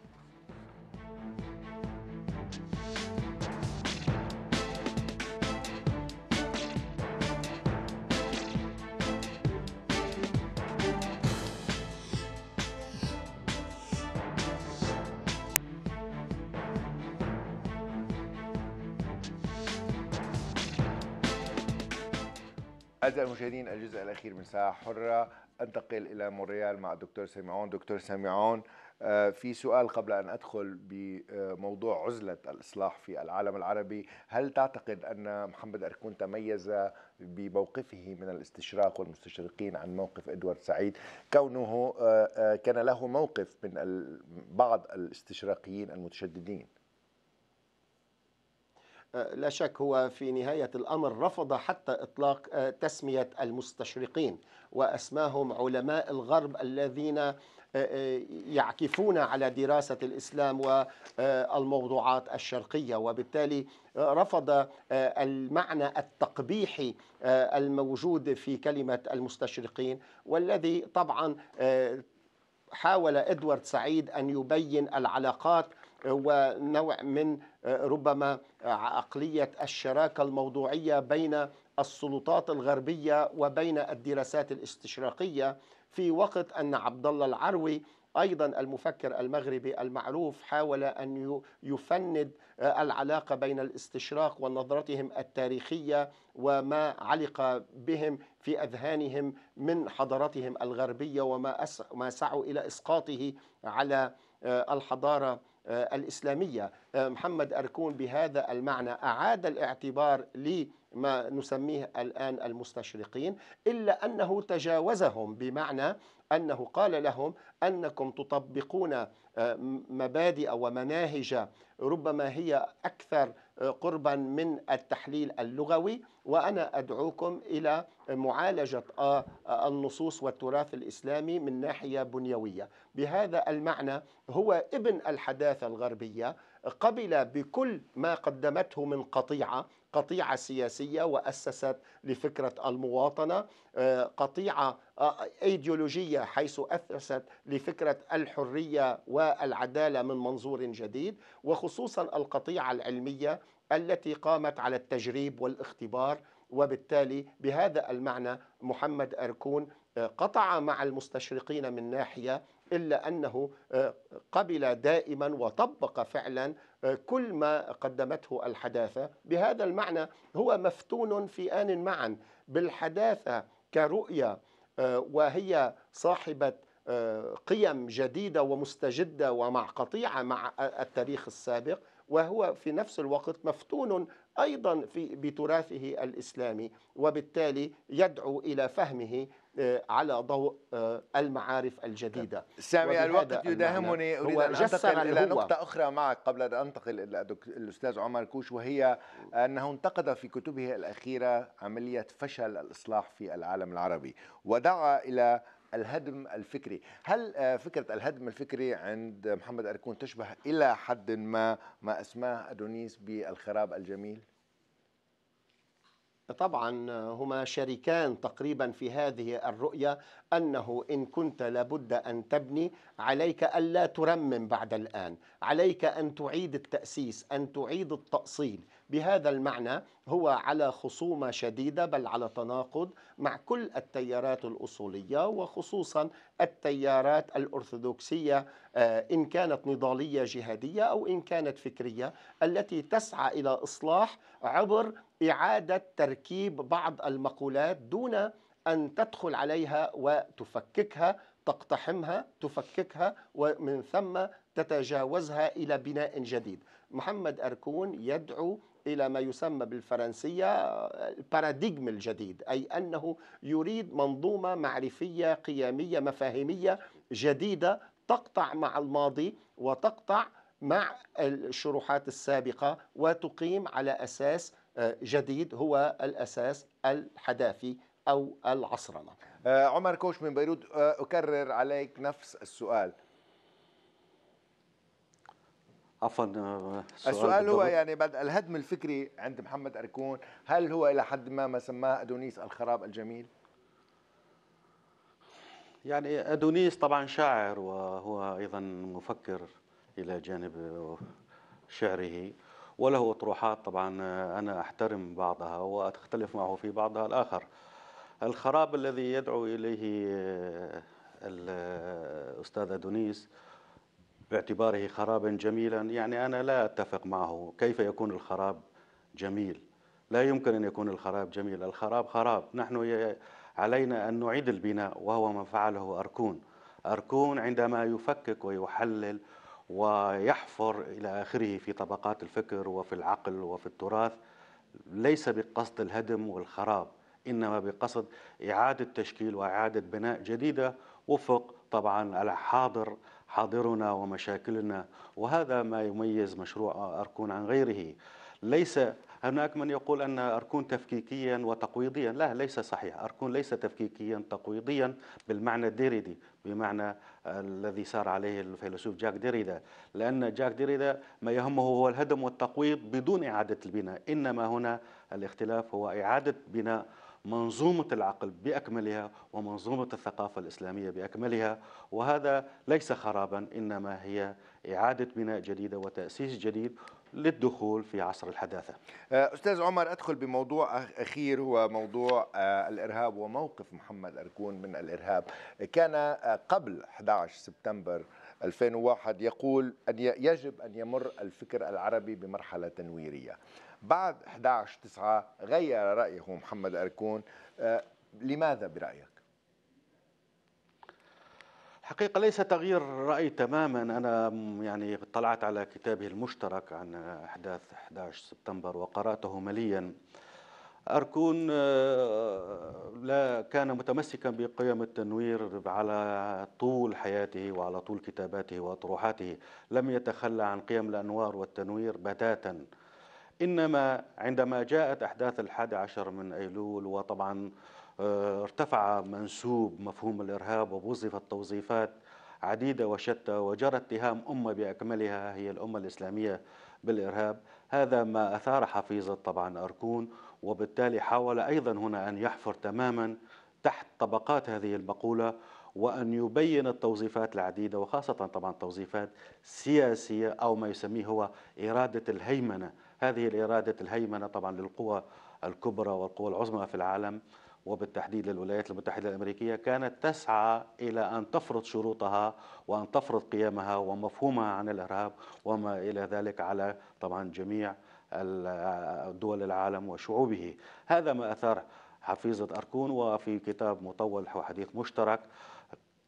أعزائي المشاهدين الجزء الأخير من ساعة حرة أنتقل إلى مونريال مع الدكتور سامعون دكتور سامعون آه، في سؤال قبل أن أدخل بموضوع عزلة الإصلاح في العالم العربي هل تعتقد أن محمد أركون تميز بموقفه من الاستشراق والمستشرقين عن موقف إدوارد سعيد كونه آه، آه، كان له موقف من بعض الاستشراقيين المتشددين آه، لا شك هو في نهاية الأمر رفض حتى إطلاق آه، تسمية المستشرقين وأسماهم علماء الغرب الذين آه، يعكفون على دراسة الإسلام والموضوعات الشرقية وبالتالي رفض المعنى التقبيحي الموجود في كلمة المستشرقين والذي طبعا حاول إدوارد سعيد أن يبين العلاقات هو نوع من آه، ربما آه، عقلية الشراكة الموضوعية بين السلطات الغربية وبين الدراسات الاستشراقية في وقت أن عبد الله العروي ايضا المفكر المغربي المعروف حاول ان يفند آه، العلاقه بين الاستشراق ونظرتهم التاريخيه وما علق بهم في اذهانهم من حضارتهم الغربيه وما سعوا الى اسقاطه على الحضاره آه، الإسلامية آه، محمد أركون بهذا المعنى أعاد الاعتبار لما نسميه الآن المستشرقين إلا أنه تجاوزهم بمعنى أنه قال لهم أنكم تطبقون آه، مبادئ ومناهج ربما هي أكثر قربا من التحليل اللغوي وأنا أدعوكم إلى معالجة آه، آه، النصوص والتراث الإسلامي من ناحية بنيوية بهذا المعنى هو ابن الحداثة الغربية قبل بكل ما قدمته من قطيعة قطيعة سياسية وأسست لفكرة المواطنة آه، قطيعة آه، ايديولوجيه حيث أسست لفكره الحريه والعداله من منظور جديد وخصوصا القطيعه العلميه التي قامت على التجريب والاختبار وبالتالي بهذا المعنى محمد اركون آه، قطع مع المستشرقين من ناحيه إلا أنه آه، قبل دائما وطبق فعلا آه، كل ما قدمته الحداثة بهذا المعنى هو مفتون في آن معا بالحداثة كرؤية آه، وهي صاحبة قيم جديدة ومستجدة ومع قطيعة مع التاريخ السابق وهو في نفس الوقت مفتون أيضا في بتراثه الإسلامي وبالتالي يدعو إلى فهمه آه، على ضوء آه، المعارف الجديدة سامي الوقت يداهمني أريد أن أنتقل إلى نقطة أخرى معك قبل أن أنتقل إلى الأستاذ عمر كوش وهي أنه انتقد في كتبه الأخيرة عملية فشل الإصلاح في العالم العربي ودعا إلى الهدم الفكري هل آه، فكرة الهدم الفكري عند محمد أركون تشبه إلى حد ما ما أسماه أدونيس بالخراب الجميل؟ طبعا هما شريكان تقريبا في هذه الرؤية أنه إن كنت لابد أن تبني عليك ألا ترمم بعد الآن عليك أن تعيد التأسيس أن تعيد التأصيل بهذا المعنى هو على خصومة شديدة بل على تناقض مع كل التيارات الأصولية وخصوصا التيارات الأرثوذكسية آه، إن كانت نضالية جهادية أو إن كانت فكرية التي تسعى إلى إصلاح عبر إعادة تركيب بعض المقولات دون أن تدخل عليها وتفككها تقتحمها تفككها ومن ثم تتجاوزها إلى بناء جديد محمد أركون يدعو إلى ما يسمى بالفرنسية الباراديغم الجديد أي أنه يريد منظومة معرفية قيمية مفاهيمية جديدة تقطع مع الماضي وتقطع مع الشروحات السابقة وتقيم على أساس آه، جديد هو الأساس الحداثي أو العصرنة آه، عمر كوش من بيروت آه، أكرر عليك نفس السؤال عفوا آه، السؤال هو يعني بعد الهدم الفكري عند محمد أركون هل هو إلى حد ما ما سماه أدونيس الخراب الجميل؟ يعني أدونيس طبعا شاعر وهو أيضا مفكر إلى جانب شعره وله أطروحات طبعا أنا أحترم بعضها وأختلف معه في بعضها الآخر الخراب الذي يدعو إليه آه، الأستاذ أدونيس باعتباره خرابا جميلا يعني أنا لا أتفق معه كيف يكون الخراب جميل لا يمكن أن يكون الخراب جميل الخراب خراب نحن علينا أن نعيد البناء وهو ما فعله أركون أركون عندما يفكك ويحلل ويحفر إلى آخره في طبقات الفكر وفي العقل وفي التراث ليس بقصد الهدم والخراب إنما بقصد إعادة تشكيل وإعادة بناء جديدة وفق طبعا الحاضر حاضرنا ومشاكلنا وهذا ما يميز مشروع أركون عن غيره ليس هناك من يقول أن أركون تفكيكيا وتقويضيا لا ليس صحيح أركون ليس تفكيكيا تقويضيا بالمعنى الديريدي بمعنى الذي سار عليه الفيلسوف جاك ديريدا لأن جاك ديريدا ما يهمه هو الهدم والتقويض بدون إعادة البناء إنما هنا الاختلاف هو إعادة بناء منظومة العقل بأكملها ومنظومة الثقافة الإسلامية بأكملها وهذا ليس خرابا إنما هي إعادة بناء جديدة وتأسيس جديد للدخول في عصر الحداثة آه، أستاذ عمر أدخل بموضوع أخير هو موضوع آه، الإرهاب وموقف محمد أركون من الإرهاب كان آه، قبل 11 سبتمبر 2001 يقول أن يجب أن يمر الفكر العربي بمرحلة تنويرية بعد 11 9 غير رايه محمد اركون آه، لماذا برايك حقيقة ليس تغيير رأي تماما أنا يعني اطلعت على كتابه المشترك عن أحداث 11 سبتمبر وقرأته مليا أركون آه، لا كان متمسكا بقيم التنوير على طول حياته وعلى طول كتاباته وأطروحاته لم يتخلى عن قيم الأنوار والتنوير بتاتا إنما عندما جاءت أحداث الحادي عشر من أيلول وطبعا آه، ارتفع منسوب مفهوم الإرهاب ووظفت توظيفات عديدة وشتى وجرى اتهام أمة بأكملها هي الأمة الإسلامية بالإرهاب هذا ما أثار حفيظة طبعا أركون وبالتالي حاول أيضا هنا أن يحفر تماما تحت طبقات هذه المقولة وأن يبين التوظيفات العديدة وخاصة طبعا توظيفات سياسية أو ما يسميه هو إرادة الهيمنة هذه الإرادة الهيمنة طبعا للقوى الكبرى والقوى العظمى في العالم وبالتحديد للولايات المتحدة الأمريكية كانت تسعى إلى أن تفرض شروطها وأن تفرض قيمها ومفهومها عن الإرهاب وما إلى ذلك على طبعا جميع دول العالم وشعوبه هذا ما أثار حفيظة أركون وفي كتاب مطول وحديث مشترك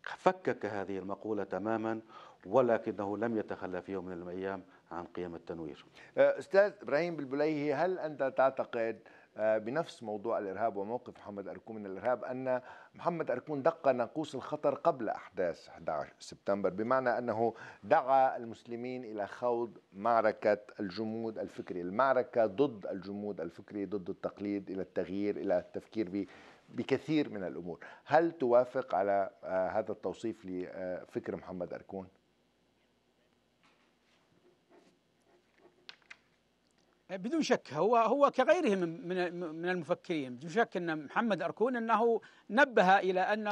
فكك هذه المقولة تماما ولكنه لم يتخلى في يوم من الأيام عن قيم التنوير آه، أستاذ إبراهيم بالبليهي هل أنت تعتقد آه، بنفس موضوع الإرهاب وموقف محمد أركون من الإرهاب أن محمد أركون دق ناقوس الخطر قبل أحداث 11 سبتمبر بمعنى أنه دعا المسلمين إلى خوض معركة الجمود الفكري المعركة ضد الجمود الفكري ضد التقليد إلى التغيير إلى التفكير بكثير من الأمور هل توافق على آه، هذا التوصيف لفكر محمد أركون؟ بدون شك هو هو كغيره من من المفكرين بدون شك ان محمد اركون انه نبه الى ان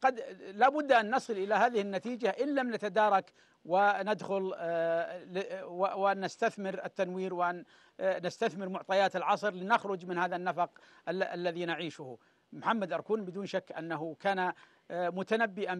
قد لابد ان نصل الى هذه النتيجه ان لم نتدارك وندخل آه، وان نستثمر التنوير وان آه، نستثمر معطيات العصر لنخرج من هذا النفق الذي نعيشه محمد اركون بدون شك انه كان متنبئا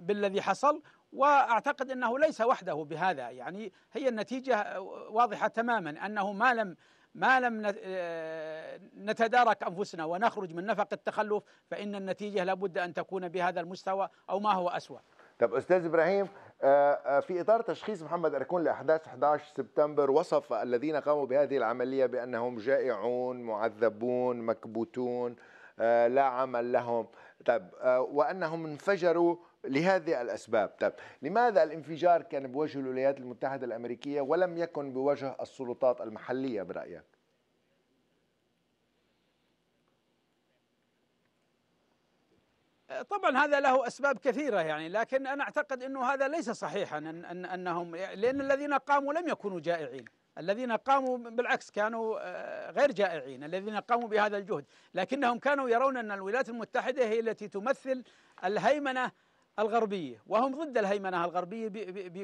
بالذي حصل واعتقد انه ليس وحده بهذا يعني هي النتيجه واضحه تماما انه ما لم ما لم آه، نتدارك انفسنا ونخرج من نفق التخلف فان النتيجه لابد ان تكون بهذا المستوى او ما هو اسوا. طب استاذ ابراهيم آه، آه، في اطار تشخيص محمد اركون لاحداث 11 سبتمبر وصف الذين قاموا بهذه العمليه بانهم جائعون، معذبون، مكبوتون، لا عمل لهم. طيب آه، وأنهم انفجروا لهذه الأسباب طيب لماذا الانفجار كان بوجه الولايات المتحدة الأمريكية ولم يكن بوجه السلطات المحلية برأيك طبعا هذا له اسباب كثيره يعني لكن انا اعتقد انه هذا ليس صحيحا أن انهم لان الذين قاموا لم يكونوا جائعين الذين قاموا بالعكس كانوا آه، غير جائعين الذين قاموا بهذا الجهد لكنهم كانوا يرون أن الولايات المتحدة هي التي تمثل الهيمنة الغربية وهم ضد الهيمنة الغربية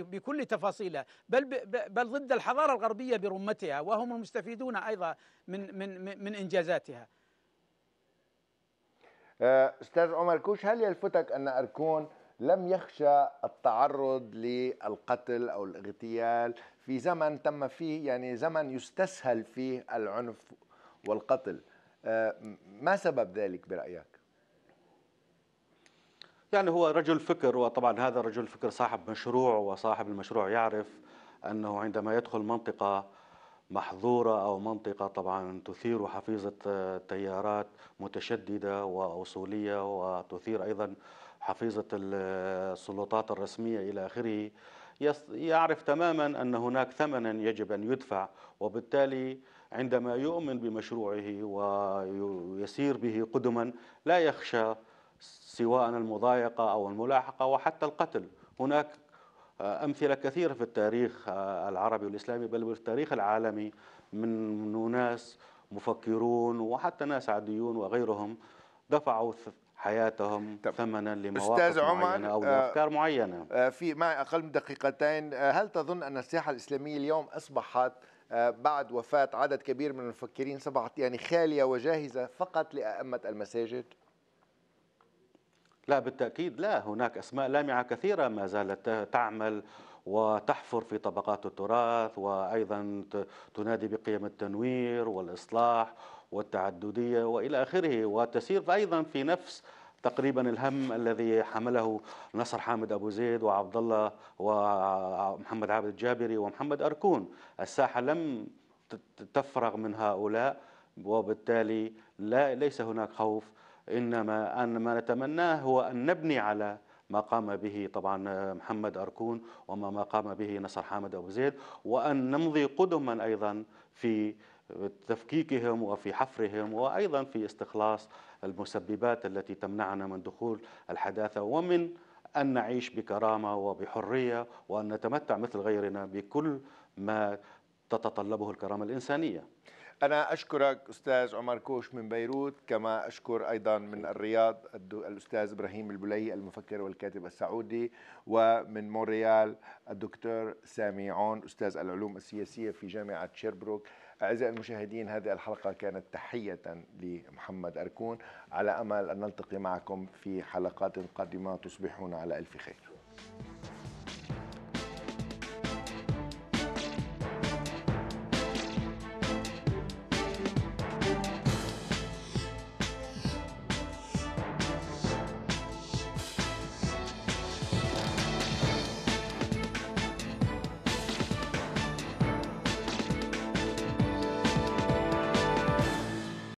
بكل تفاصيلها بل بل ضد الحضارة الغربية برمتها وهم المستفيدون أيضا من من من إنجازاتها آه، أستاذ عمر كوش هل يلفتك أن أركون لم يخشى التعرض للقتل أو الاغتيال في زمن تم فيه يعني زمن يستسهل فيه العنف والقتل آه، ما سبب ذلك برأيك؟ يعني هو رجل فكر وطبعا هذا رجل فكر صاحب مشروع وصاحب المشروع يعرف أنه عندما يدخل منطقة محظورة أو منطقة طبعا تثير حفيظة آه، تيارات متشددة وأصولية وتثير أيضا حفيظة السلطات الرسمية إلى آخره يعرف تماما أن هناك ثمنا يجب أن يدفع وبالتالي عندما يؤمن بمشروعه ويسير به قدما لا يخشى سواء المضايقة أو الملاحقة وحتى القتل هناك أمثلة كثيرة في التاريخ العربي والإسلامي بل في التاريخ العالمي من ناس مفكرون وحتى ناس عاديون وغيرهم دفعوا حياتهم ثمنا لمواقف أستاذ عمر معينة أو آه، أفكار معينة آه، في معي أقل من دقيقتين آه، هل تظن أن الساحة الإسلامية اليوم أصبحت بعد وفاة عدد كبير من المفكرين أصبحت يعني خالية وجاهزة فقط لأئمة المساجد؟ لا بالتأكيد لا هناك أسماء لامعة كثيرة ما زالت تعمل وتحفر في طبقات التراث وأيضا تنادي بقيم التنوير والإصلاح والتعددية وإلى آخره وتسير أيضا في نفس تقريبا الهم الذي حمله نصر حامد ابو زيد وعبد الله ومحمد عابد الجابري ومحمد اركون، الساحه لم تفرغ من هؤلاء وبالتالي لا ليس هناك خوف انما ان ما نتمناه هو ان نبني على ما قام به طبعا محمد اركون وما ما قام به نصر حامد ابو زيد وان نمضي قدما ايضا في تفكيكهم وفي حفرهم وأيضا في استخلاص المسببات التي تمنعنا من دخول الحداثة ومن أن نعيش بكرامة وبحرية وأن نتمتع مثل غيرنا بكل ما تتطلبه الكرامة الإنسانية أنا أشكرك أستاذ عمر كوش من بيروت كما أشكر أيضا من الرياض الأستاذ إبراهيم البلي المفكر والكاتب السعودي ومن مونريال الدكتور سامي عون أستاذ العلوم السياسية في جامعة شيربروك أعزائي المشاهدين هذه الحلقة كانت تحية لمحمد أركون على أمل أن نلتقي معكم في حلقات قادمة تصبحون على ألف خير